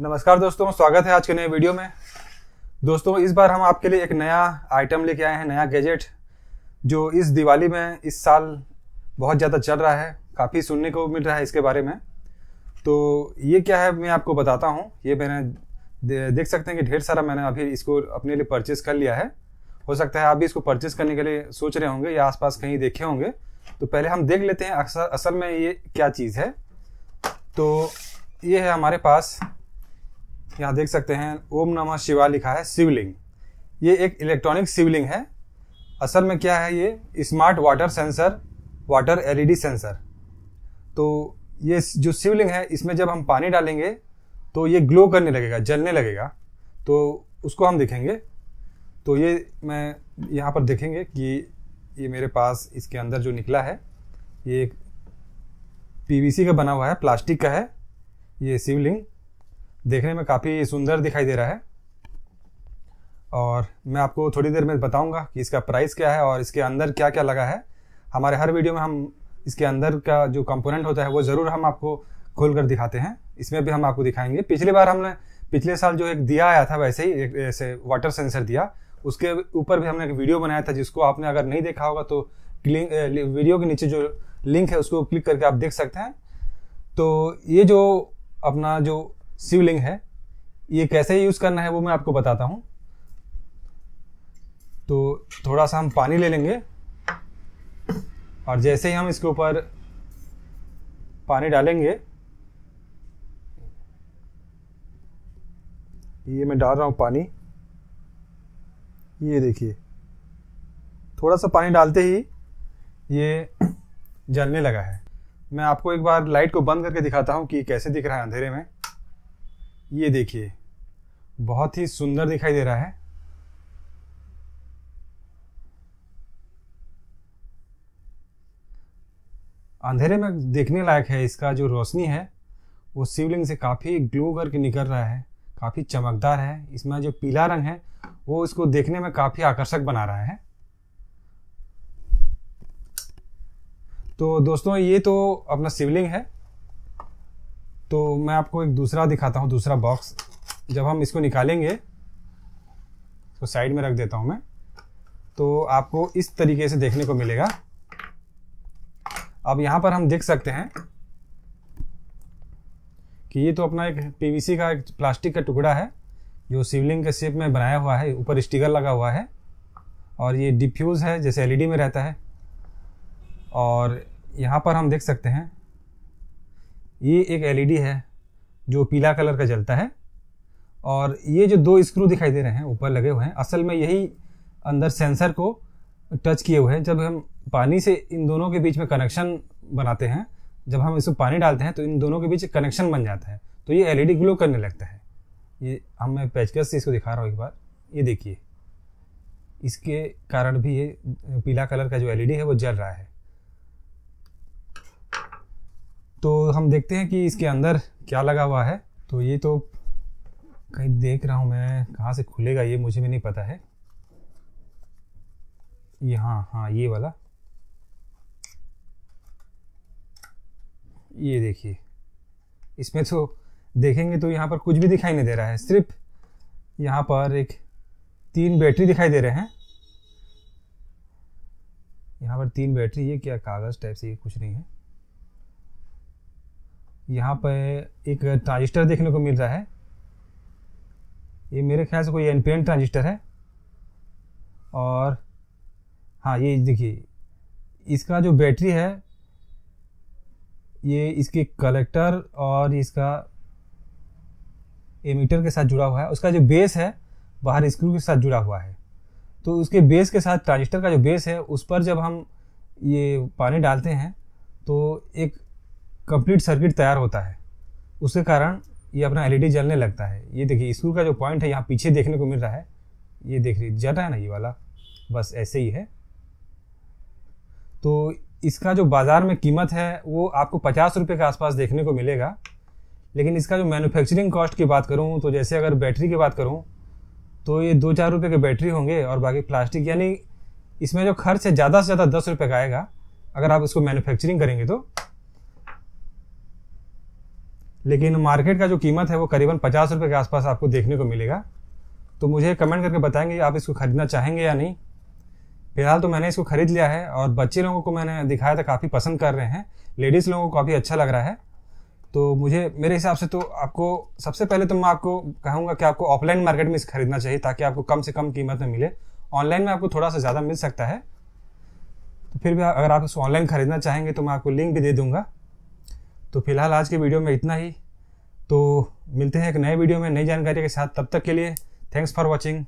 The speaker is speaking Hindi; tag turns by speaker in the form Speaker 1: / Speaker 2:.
Speaker 1: नमस्कार दोस्तों स्वागत है आज के नए वीडियो में दोस्तों इस बार हम आपके लिए एक नया आइटम लेके आए हैं नया गैजेट जो इस दिवाली में इस साल बहुत ज़्यादा चल रहा है काफ़ी सुनने को मिल रहा है इसके बारे में तो ये क्या है मैं आपको बताता हूँ ये मैंने देख सकते हैं कि ढेर सारा मैंने अभी इसको अपने लिए परचेस कर लिया है हो सकता है आप भी इसको परचेस करने के लिए सोच रहे होंगे या आसपास कहीं देखे होंगे तो पहले हम देख लेते हैं असल असल में ये क्या चीज़ है तो ये है हमारे पास यहाँ देख सकते हैं ओम नमः शिवा लिखा है शिवलिंग ये एक इलेक्ट्रॉनिक शिवलिंग है असल में क्या है ये smart water sensor water LED sensor तो ये जो शिवलिंग है इसमें जब हम पानी डालेंगे तो ये ग्लो करने लगेगा जलने लगेगा तो उसको हम देखेंगे तो ये मैं यहाँ पर देखेंगे कि ये मेरे पास इसके अंदर जो निकला है ये एक पीवीसी का बना हुआ है प्लास्टिक का है ये शिवलिंग देखने में काफ़ी सुंदर दिखाई दे रहा है और मैं आपको थोड़ी देर में बताऊंगा कि इसका प्राइस क्या है और इसके अंदर क्या क्या लगा है हमारे हर वीडियो में हम इसके अंदर का जो कंपोनेंट होता है वो ज़रूर हम आपको खोल कर दिखाते हैं इसमें भी हम आपको दिखाएंगे पिछली बार हमने पिछले साल जो एक दिया आया था वैसे ही एक ऐसे वाटर सेंसर दिया उसके ऊपर भी हमने एक वीडियो बनाया था जिसको आपने अगर नहीं देखा होगा तो वीडियो के नीचे जो लिंक है उसको क्लिक करके आप देख सकते हैं तो ये जो अपना जो शिवलिंग है ये कैसे यूज़ करना है वो मैं आपको बताता हूं तो थोड़ा सा हम पानी ले लेंगे और जैसे ही हम इसके ऊपर पानी डालेंगे ये मैं डाल रहा हूं पानी ये देखिए थोड़ा सा पानी डालते ही ये जलने लगा है मैं आपको एक बार लाइट को बंद करके दिखाता हूँ कि कैसे दिख रहा है अंधेरे में ये देखिए बहुत ही सुंदर दिखाई दे रहा है अंधेरे में देखने लायक है इसका जो रोशनी है वो शिवलिंग से काफ़ी ग्लो करके निकल रहा है काफ़ी चमकदार है इसमें जो पीला रंग है वो इसको देखने में काफ़ी आकर्षक बना रहा है तो दोस्तों ये तो अपना शिवलिंग है तो मैं आपको एक दूसरा दिखाता हूँ दूसरा बॉक्स जब हम इसको निकालेंगे इसको तो साइड में रख देता हूँ मैं तो आपको इस तरीके से देखने को मिलेगा अब यहाँ पर हम देख सकते हैं कि ये तो अपना एक पीवीसी का एक प्लास्टिक का टुकड़ा है जो शिवलिंग के शेप में बनाया हुआ है ऊपर स्टिकर लगा हुआ है और ये डिफ्यूज़ है जैसे एलईडी e में रहता है और यहाँ पर हम देख सकते हैं ये एक एलईडी e है जो पीला कलर का जलता है और ये जो दो स्क्रू दिखाई दे रहे हैं ऊपर लगे हुए हैं असल में यही अंदर सेंसर को टच किए हुए हैं जब हम पानी से इन दोनों के बीच में कनेक्शन बनाते हैं जब हम इसमें पानी डालते हैं तो इन दोनों के बीच कनेक्शन बन जाता है तो ये एलईडी ग्लो e करने लगता है ये हम मैं पेचकस से इसको दिखा रहा हूँ एक बार ये देखिए इसके कारण भी ये पीला कलर का जो एलईडी e है वो जल रहा है तो हम देखते हैं कि इसके अंदर क्या लगा हुआ है तो ये तो कहीं देख रहा हूँ मैं कहाँ से खुलेगा ये मुझे भी नहीं पता है ये हाँ हाँ ये वाला ये देखिए इसमें तो देखेंगे तो यहाँ पर कुछ भी दिखाई नहीं दे रहा है सिर्फ यहाँ पर एक तीन बैटरी दिखाई दे रहे हैं यहाँ पर तीन बैटरी ये क्या कागज़ टाइप से ये कुछ नहीं है यहाँ पर एक ट्रांजिस्टर देखने को मिल रहा है ये मेरे ख्याल से कोई एन ट्रांजिस्टर है और हाँ ये देखिए इसका जो बैटरी है ये इसके कलेक्टर और इसका एमीटर के साथ जुड़ा हुआ है उसका जो बेस है बाहर स्क्रू के साथ जुड़ा हुआ है तो उसके बेस के साथ ट्रांजिस्टर का जो बेस है उस पर जब हम ये पानी डालते हैं तो एक कंप्लीट सर्किट तैयार होता है उसके कारण ये अपना एलईडी e जलने लगता है ये देखिए स्क्रू का जो पॉइंट है यहाँ पीछे देखने को मिल रहा है ये देख रही जल रहा है ना ये वाला बस ऐसे ही है तो इसका जो बाज़ार में कीमत है वो आपको पचास रुपये के आसपास देखने को मिलेगा लेकिन इसका जो मैन्युफैक्चरिंग कॉस्ट की बात करूँ तो जैसे अगर बैटरी की बात करूँ तो ये दो चार रुपये के बैटरी होंगे और बाकी प्लास्टिक यानी इसमें जो खर्च है ज़्यादा से ज़्यादा दस रुपये का आएगा अगर आप इसको मैन्युफैक्चरिंग करेंगे तो लेकिन मार्केट का जो कीमत है वो करीबन पचास रुपये के आसपास आपको देखने को मिलेगा तो मुझे कमेंट करके बताएंगे आप इसको ख़रीदना चाहेंगे या नहीं फिलहाल तो मैंने इसको ख़रीद लिया है और बच्चे लोगों को मैंने दिखाया था काफ़ी पसंद कर रहे हैं लेडीज़ लोगों को काफ़ी अच्छा लग रहा है तो मुझे मेरे हिसाब से तो आपको सबसे पहले तो मैं आपको कहूँगा कि आपको ऑफलाइन मार्केट में इसे खरीदना चाहिए ताकि आपको कम से कम कीमत में मिले ऑनलाइन में आपको थोड़ा सा ज़्यादा मिल सकता है तो फिर भी अगर आप इसको ऑनलाइन खरीदना चाहेंगे तो मैं आपको लिंक भी दे दूँगा तो फिलहाल आज के वीडियो में इतना ही तो मिलते हैं एक नए वीडियो में नई जानकारी के साथ तब तक के लिए थैंक्स फॉर वॉचिंग